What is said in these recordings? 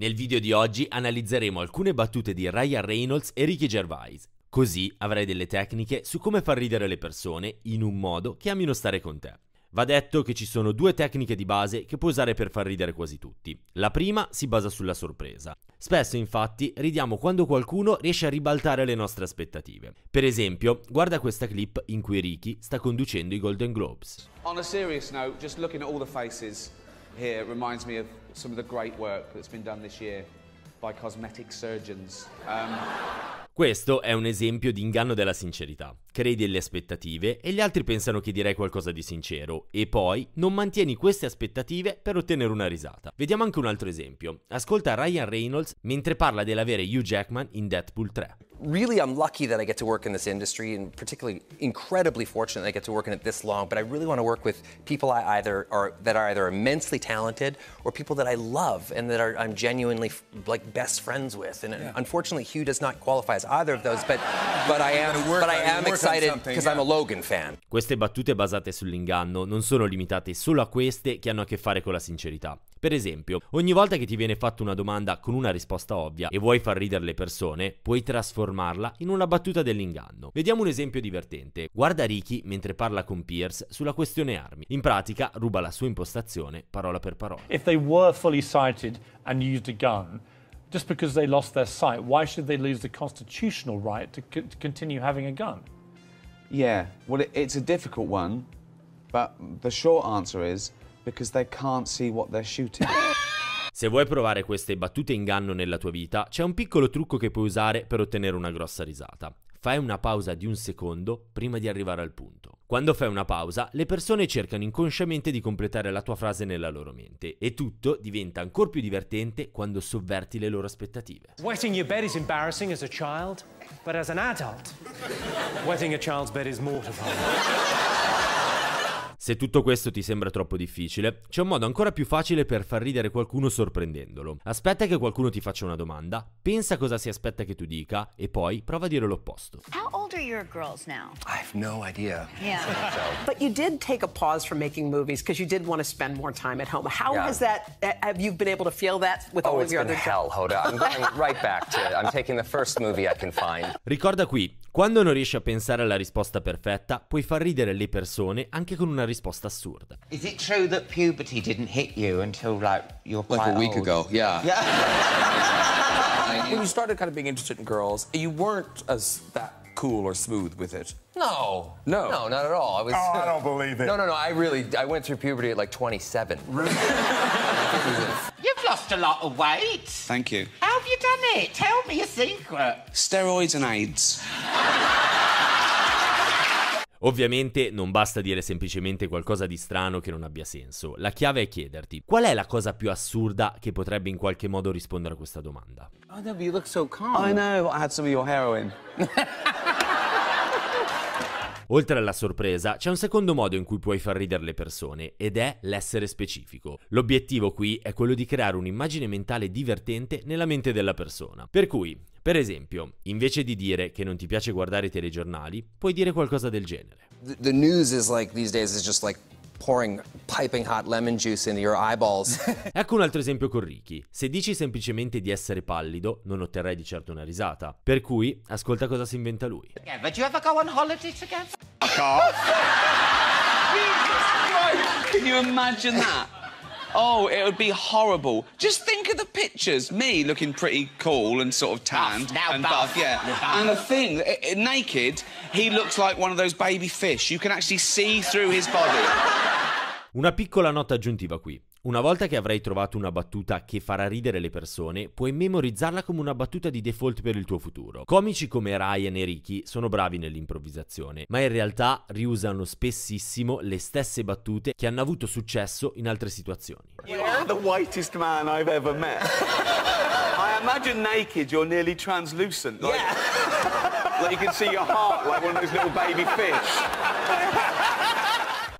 Nel video di oggi analizzeremo alcune battute di Ryan Reynolds e Ricky Gervais. Così avrai delle tecniche su come far ridere le persone in un modo che amino stare con te. Va detto che ci sono due tecniche di base che puoi usare per far ridere quasi tutti. La prima si basa sulla sorpresa. Spesso infatti ridiamo quando qualcuno riesce a ribaltare le nostre aspettative. Per esempio, guarda questa clip in cui Ricky sta conducendo i Golden Globes. On a serious note, just looking at all the faces here reminds me of some of the great work that's been done this year by cosmetic surgeons. Um... Questo è un esempio di inganno della sincerità. Credi alle aspettative e gli altri pensano che direi qualcosa di sincero e poi non mantieni queste aspettative per ottenere una risata. Vediamo anche un altro esempio. Ascolta Ryan Reynolds mentre parla dell'avere Hugh Jackman in Deadpool 3 really I'm lucky that I get to work in this industry and particularly incredibly fortunate that I get to work in it this long, but I really want to work with people I either are that are either immensely talented or people that I love and that are I'm genuinely like best friends with. And yeah. unfortunately Hugh does not qualify as either of those, but but I am but I am excited because yeah. I'm a Logan fan. Queste battute basate sull'inganno non sono limitate solo a queste che hanno a che fare con la sincerità. Per esempio, ogni volta che ti viene fatta una domanda con una risposta ovvia e vuoi far ridere le persone, puoi trasformare trasformarla in una battuta dell'inganno. Vediamo un esempio divertente. Guarda Ricky mentre parla con Pierce sulla questione armi. In pratica ruba la sua impostazione parola per parola. If they were fully sighted and used a gun, just because they lost their sight, why should they lose the constitutional right to, continue having a gun? Yeah, well, it, it's a difficult one, but the short answer is because they can't see what they're shooting. Se vuoi provare queste battute inganno nella tua vita, c'è un piccolo trucco che puoi usare per ottenere una grossa risata. Fai una pausa di un secondo prima di arrivare al punto. Quando fai una pausa, le persone cercano inconsciamente di completare la tua frase nella loro mente e tutto diventa ancora più divertente quando sovverti le loro aspettative. Wetting your bed is embarrassing as a child, but as an adult, wetting a child's bed is mortifying. Se tutto questo ti sembra troppo difficile, c'è un modo ancora più facile per far ridere qualcuno sorprendendolo. Aspetta che qualcuno ti faccia una domanda, pensa cosa si aspetta che tu dica e poi prova a dire l'opposto. How old are your girls now? I have no idea. Yeah. But you did take a pause from making movies because you did want to spend more time at home. How yeah. has that have you been able to feel that with oh, all of your other hell, hold I'm going right back to I'm taking the first movie I can find. Ricorda qui, quando non riesci a pensare alla risposta perfetta, puoi far ridere le persone anche con una risposta risposta assurda. Is it true that puberty didn't hit you until like your Like a week ago, yeah. Yeah. when you started kind of being interested in girls, you weren't as that cool or smooth with it. No. No. No, not at all. I was. Oh, I uh, don't believe it. No, no, no. I really, I went through puberty at like 27. You've lost a lot of weight. Thank you. How have you done it? Tell me a secret. Steroids and AIDS. Ovviamente non basta dire semplicemente qualcosa di strano che non abbia senso. La chiave è chiederti qual è la cosa più assurda che potrebbe in qualche modo rispondere a questa domanda. Oh, Debbie, you look so calm. I know, I had some of your heroin. Oltre alla sorpresa, c'è un secondo modo in cui puoi far ridere le persone, ed è l'essere specifico. L'obiettivo qui è quello di creare un'immagine mentale divertente nella mente della persona. Per cui, per esempio, invece di dire che non ti piace guardare i telegiornali, puoi dire qualcosa del genere. The news is like these days is just like eyeballs. Ecco un altro esempio con Ricky. Se dici semplicemente di essere pallido, non otterrai di certo una risata. Per cui, ascolta cosa si inventa lui. Can you imagine that? Oh, it would be horrible. Just think of the pictures. Me looking pretty cool and sort of tanned. Buff, now and buff. buff yeah. and the thing, it, it, naked, he looks like one of those baby fish. You can actually see through his body. Una piccola nota aggiuntiva qui. Una volta che avrai trovato una battuta che farà ridere le persone, puoi memorizzarla come una battuta di default per il tuo futuro. Comici come Ryan e Ricky sono bravi nell'improvvisazione, ma in realtà riusano spessissimo le stesse battute che hanno avuto successo in altre situazioni. You are the whitest man I've ever met. I imagine naked you're nearly translucent. Like, yeah. like you can see your heart like one of those little baby fish.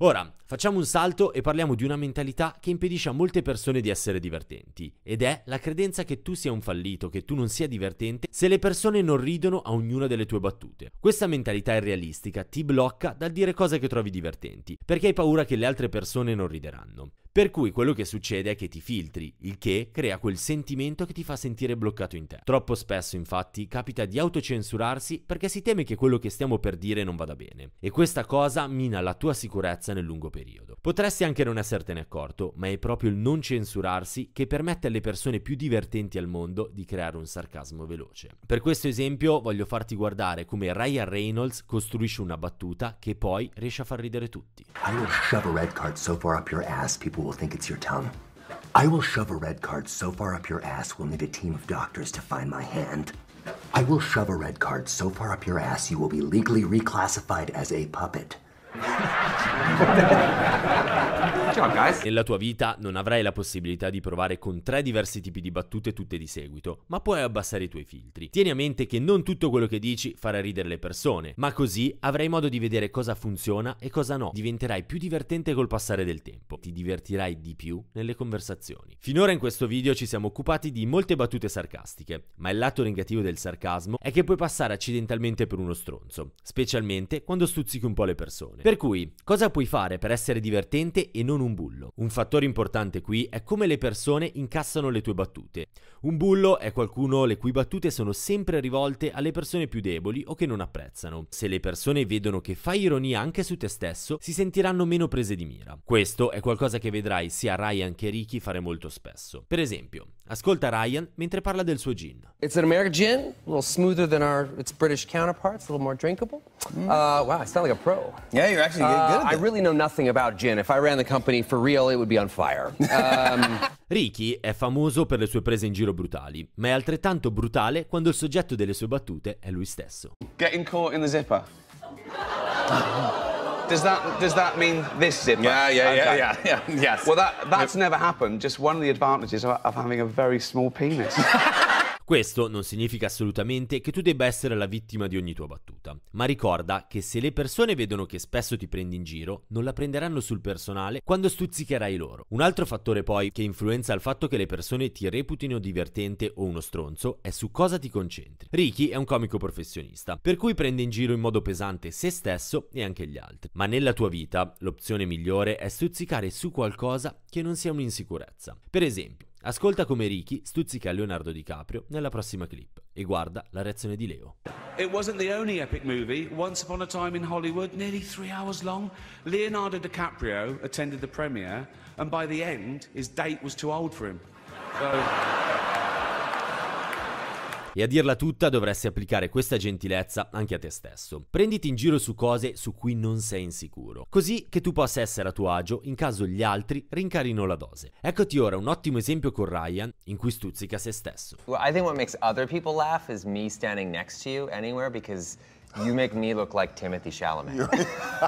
Ora, facciamo un salto e parliamo di una mentalità che impedisce a molte persone di essere divertenti, ed è la credenza che tu sia un fallito, che tu non sia divertente, se le persone non ridono a ognuna delle tue battute. Questa mentalità irrealistica ti blocca dal dire cose che trovi divertenti, perché hai paura che le altre persone non rideranno. Per cui quello che succede è che ti filtri, il che crea quel sentimento che ti fa sentire bloccato in te. Troppo spesso infatti capita di autocensurarsi perché si teme che quello che stiamo per dire non vada bene e questa cosa mina la tua sicurezza nel lungo periodo. Potresti anche non essertene accorto, ma è proprio il non censurarsi che permette alle persone più divertenti al mondo di creare un sarcasmo veloce. Per questo esempio voglio farti guardare come Ryan Reynolds costruisce una battuta che poi riesce a far ridere tutti. I will shove a red card so far up your ass people will think it's your tongue. I will shove a red card so far up your ass we'll need a team of doctors to find my hand. I will shove a red card so far up your ass you will be legally reclassified as a puppet. Ciao guys. Nella tua vita non avrai la possibilità di provare con tre diversi tipi di battute tutte di seguito, ma puoi abbassare i tuoi filtri. Tieni a mente che non tutto quello che dici farà ridere le persone, ma così avrai modo di vedere cosa funziona e cosa no. Diventerai più divertente col passare del tempo. Ti divertirai di più nelle conversazioni. Finora in questo video ci siamo occupati di molte battute sarcastiche, ma il lato negativo del sarcasmo è che puoi passare accidentalmente per uno stronzo, specialmente quando stuzzichi un po' le persone persone. Per cui, cosa puoi fare per essere divertente e non un bullo? Un fattore importante qui è come le persone incassano le tue battute. Un bullo è qualcuno le cui battute sono sempre rivolte alle persone più deboli o che non apprezzano. Se le persone vedono che fai ironia anche su te stesso, si sentiranno meno prese di mira. Questo è qualcosa che vedrai sia Ryan che Ricky fare molto spesso. Per esempio, Ascolta Ryan mentre parla del suo gin. It's an American gin, a little smoother than our its British counterparts, a little more drinkable. Mm. Uh, wow, I sound like a pro. Yeah, you're actually good. Uh, at I really know nothing about gin. If I ran the company for real, it would be on fire. Um... Ricky è famoso per le sue prese in giro brutali, ma è altrettanto brutale quando il soggetto delle sue battute è lui stesso. Getting caught in the zipper. Oh. Does that does that mean this zipper? Yeah, yeah, yeah, okay. yeah, yeah, yeah, yes. Well, that that's no. never happened. Just one of the advantages of, of having a very small penis. Questo non significa assolutamente che tu debba essere la vittima di ogni tua battuta, ma ricorda che se le persone vedono che spesso ti prendi in giro, non la prenderanno sul personale quando stuzzicherai loro. Un altro fattore poi che influenza il fatto che le persone ti reputino divertente o uno stronzo è su cosa ti concentri. Ricky è un comico professionista, per cui prende in giro in modo pesante se stesso e anche gli altri. Ma nella tua vita l'opzione migliore è stuzzicare su qualcosa che non sia un'insicurezza. Per esempio, Ascolta come Ricky stuzzica Leonardo DiCaprio nella prossima clip e guarda la reazione di Leo. It wasn't the only epic movie. Once Upon a Time in Hollywood, nearly three hours long, Leonardo DiCaprio attended the premiere and by the end his date was too old for him. So... E a dirla tutta dovresti applicare questa gentilezza anche a te stesso. Prenditi in giro su cose su cui non sei insicuro, così che tu possa essere a tuo agio in caso gli altri rincarino la dose. Eccoti ora un ottimo esempio con Ryan in cui stuzzica se stesso. Well, I think what makes other people laugh is me standing next to you anywhere because You make me look like Timothy Chalamet.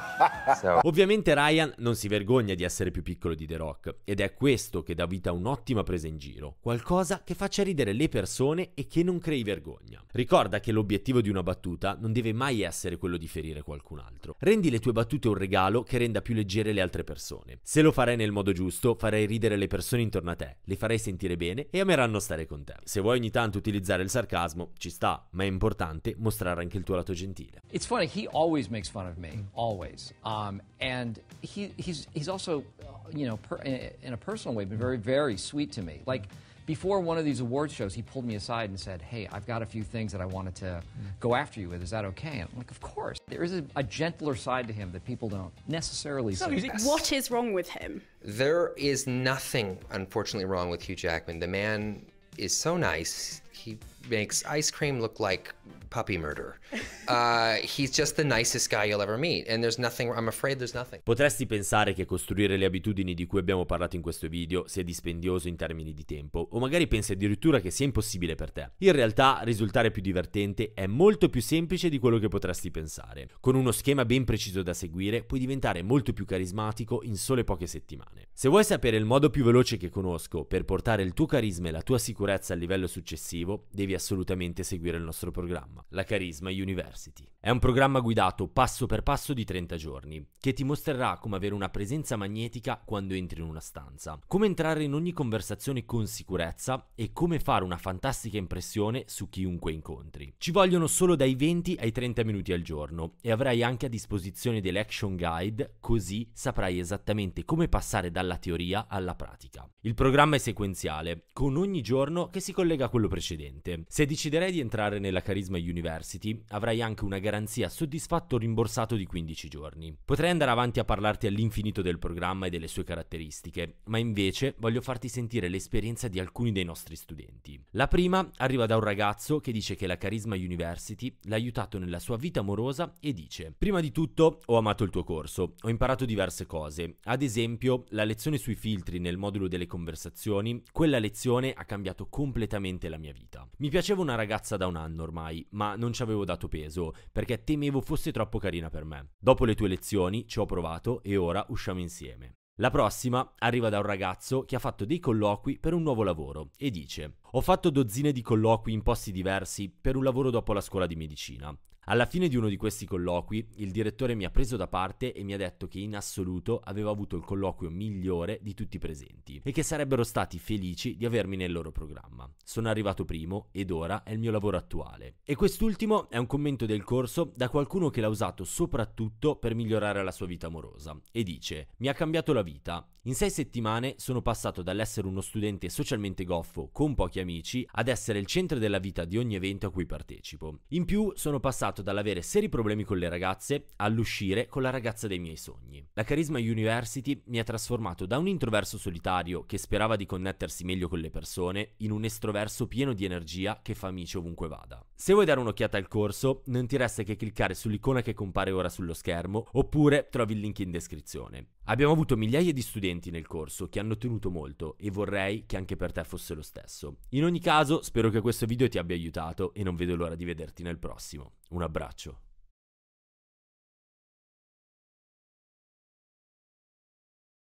so. Ovviamente Ryan non si vergogna di essere più piccolo di The Rock ed è questo che dà vita a un'ottima presa in giro, qualcosa che faccia ridere le persone e che non crei vergogna. Ricorda che l'obiettivo di una battuta non deve mai essere quello di ferire qualcun altro. Rendi le tue battute un regalo che renda più leggere le altre persone. Se lo farai nel modo giusto, farai ridere le persone intorno a te, le farai sentire bene e ameranno stare con te. Se vuoi ogni tanto utilizzare il sarcasmo, ci sta, ma è importante mostrare anche il tuo lato gentile It's funny. He always makes fun of me, always. Um, and he, he's he's also, uh, you know, per, in a personal way, been very very sweet to me. Like before one of these award shows, he pulled me aside and said, "Hey, I've got a few things that I wanted to go after you with. Is that okay?" And I'm like, "Of course." There is a, a gentler side to him that people don't necessarily so see. What is wrong with him? There is nothing, unfortunately, wrong with Hugh Jackman. The man is so nice. He makes ice cream look like puppy murder. Uh, he's just the nicest guy you'll ever meet and there's nothing I'm afraid there's nothing. Potresti pensare che costruire le abitudini di cui abbiamo parlato in questo video sia dispendioso in termini di tempo o magari pensi addirittura che sia impossibile per te. In realtà risultare più divertente è molto più semplice di quello che potresti pensare. Con uno schema ben preciso da seguire puoi diventare molto più carismatico in sole poche settimane. Se vuoi sapere il modo più veloce che conosco per portare il tuo carisma e la tua sicurezza al livello successivo, devi assolutamente seguire il nostro programma programma, la Carisma University. È un programma guidato passo per passo di 30 giorni, che ti mostrerà come avere una presenza magnetica quando entri in una stanza, come entrare in ogni conversazione con sicurezza e come fare una fantastica impressione su chiunque incontri. Ci vogliono solo dai 20 ai 30 minuti al giorno e avrai anche a disposizione delle action guide, così saprai esattamente come passare dalla teoria alla pratica. Il programma è sequenziale, con ogni giorno che si collega a quello precedente. Se deciderai di entrare nella Carisma University, University, avrai anche una garanzia soddisfatto rimborsato di 15 giorni. Potrei andare avanti a parlarti all'infinito del programma e delle sue caratteristiche, ma invece voglio farti sentire l'esperienza di alcuni dei nostri studenti. La prima arriva da un ragazzo che dice che la Carisma University l'ha aiutato nella sua vita amorosa e dice: Prima di tutto ho amato il tuo corso, ho imparato diverse cose, ad esempio la lezione sui filtri nel modulo delle conversazioni, quella lezione ha cambiato completamente la mia vita. Mi piaceva una ragazza da un anno ormai, ma ma non ci avevo dato peso, perché temevo fosse troppo carina per me. Dopo le tue lezioni ci ho provato e ora usciamo insieme. La prossima arriva da un ragazzo che ha fatto dei colloqui per un nuovo lavoro e dice Ho fatto dozzine di colloqui in posti diversi per un lavoro dopo la scuola di medicina. Alla fine di uno di questi colloqui, il direttore mi ha preso da parte e mi ha detto che in assoluto avevo avuto il colloquio migliore di tutti i presenti e che sarebbero stati felici di avermi nel loro programma. Sono arrivato primo ed ora è il mio lavoro attuale. E quest'ultimo è un commento del corso da qualcuno che l'ha usato soprattutto per migliorare la sua vita amorosa e dice: Mi ha cambiato la vita. In sei settimane sono passato dall'essere uno studente socialmente goffo con pochi amici ad essere il centro della vita di ogni evento a cui partecipo. In più sono passato passato dall'avere seri problemi con le ragazze all'uscire con la ragazza dei miei sogni. La Carisma University mi ha trasformato da un introverso solitario che sperava di connettersi meglio con le persone in un estroverso pieno di energia che fa amici ovunque vada. Se vuoi dare un'occhiata al corso, non ti resta che cliccare sull'icona che compare ora sullo schermo, oppure trovi il link in descrizione. Abbiamo avuto migliaia di studenti nel corso che hanno ottenuto molto e vorrei che anche per te fosse lo stesso. In ogni caso, spero che questo video ti abbia aiutato e non vedo l'ora di vederti nel prossimo. Un abbraccio.